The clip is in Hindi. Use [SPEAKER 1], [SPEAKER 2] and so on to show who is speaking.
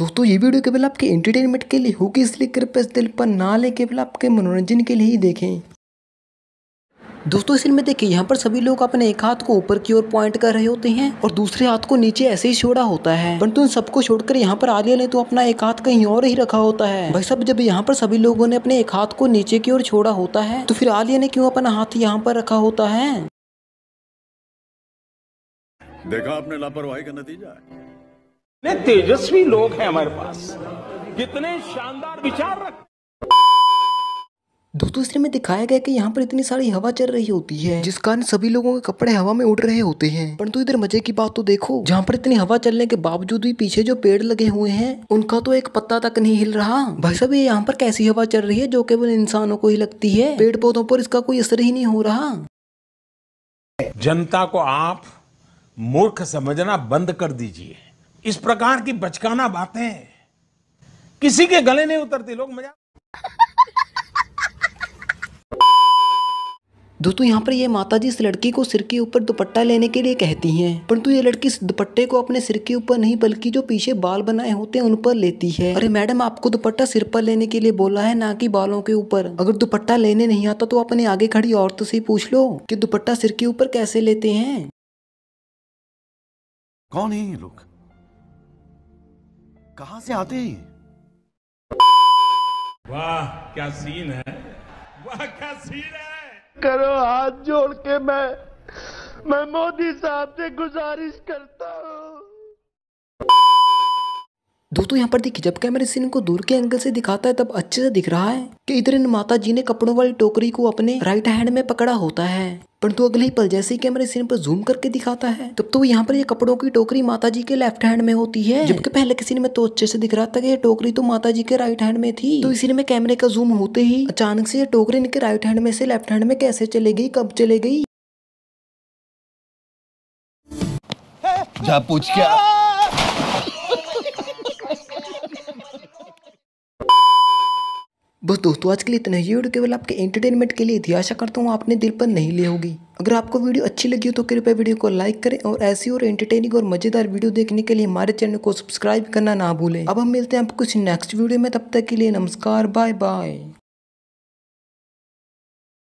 [SPEAKER 1] दोस्तों ये वीडियो केवल आपके एंटरटेनमेंट के लिए होगी इसलिए कृपया इस दिल पर ना ले केवल आपके मनोरंजन के लिए ही देखें दोस्तों इसी में देखिए यहाँ पर सभी लोग अपने एक हाथ को ऊपर की ओर पॉइंट कर रहे होते हैं और दूसरे हाथ को नीचे ऐसे ही छोड़ा होता है परंतु इन सबको छोड़कर यहाँ पर आलिया ने तो अपना एक हाथ कहीं और ही रखा होता है भाई सब जब यहाँ पर सभी लोगों ने अपने एक हाथ को नीचे की ओर छोड़ा होता है तो फिर आलिया ने क्यों अपना हाथ यहाँ पर रखा होता है
[SPEAKER 2] देखा आपने लापरवाही का नतीजा कितने तेजस्वी लोग हैं हमारे पास कितने शानदार विचार रख
[SPEAKER 1] दोस्तों इसलिए में दिखाया गया कि यहाँ पर इतनी सारी हवा चल रही होती है जिस कारण सभी लोगों के कपड़े हवा में उड़ रहे होते हैं परंतु इधर मजे की बात तो देखो जहाँ पर इतनी हवा चलने के बावजूद भी पीछे जो पेड़ लगे हुए हैं उनका तो एक पत्ता तक नहीं हिल रहा भाई साहब ये यहाँ पर कैसी हवा चल रही है जो केवल इंसानों को ही लगती है पेड़ पौधों पर इसका कोई असर ही नहीं हो रहा
[SPEAKER 2] जनता को आप मूर्ख समझना बंद कर दीजिए इस प्रकार की बचकाना बातें किसी के गले नहीं उतरती लोग मजा
[SPEAKER 1] दोस्तों यहाँ पर ये माताजी इस लड़की को सिर के ऊपर दुपट्टा लेने के लिए कहती हैं परंतु ये लड़की इस दुपट्टे को अपने सिर के ऊपर नहीं बल्कि जो पीछे बाल बनाए होते हैं उन पर लेती है अरे मैडम आपको दुपट्टा सिर पर लेने के लिए बोला है ना कि बालों के ऊपर अगर दुपट्टा लेने नहीं आता तो अपने आगे खड़ी औरत से पूछ लो की दुपट्टा सिर के ऊपर कैसे लेते हैं
[SPEAKER 2] कौन है ये लोग कहां से आते हैं वाह क्या सीन है वाह क्या सीन है करो हाथ जोड़ के मैं मैं मोदी साहब से गुजारिश करता हूँ
[SPEAKER 1] दोस्तों यहाँ पर देखिए जब कैमरे सीन को दूर के एंगल से दिखाता है तब अच्छे से दिख रहा है कि इधर इन माता जी ने कपड़ों वाली टोकरी को अपने राइट हैंड में पकड़ा होता है परंतु अगले ही पल जैसे ही कैमरे सीन पर जूम करके दिखाता है तब तो यहाँ पर ये कपड़ों की टोकरी माता जी के लेफ्ट हैंड में होती है जबकि पहले के सीन में तो अच्छे से दिख रहा था कि ये टोकरी तो माता जी के राइट हैंड में थी तो इसी में कैमरे का जूम होते ही अचानक से ये टोकरी इनके राइट हैंड में से लेफ्ट हैंड में कैसे चले गई कब चले गई जा पूछ क्या बस दोस्तों आज के लिए इतना ही वीडियो केवल आपके एंटरटेनमेंट के लिए थी आशा करता हूँ आपने दिल पर नहीं लिया होगी अगर आपको वीडियो अच्छी लगी हो तो कृपया वीडियो को लाइक करें और ऐसी और एंटरटेनिंग और मजेदार वीडियो देखने के लिए हमारे चैनल को सब्सक्राइब करना ना भूलें अब हम मिलते हैं आपको कुछ नेक्स्ट वीडियो में तब तक के लिए नमस्कार बाय बाय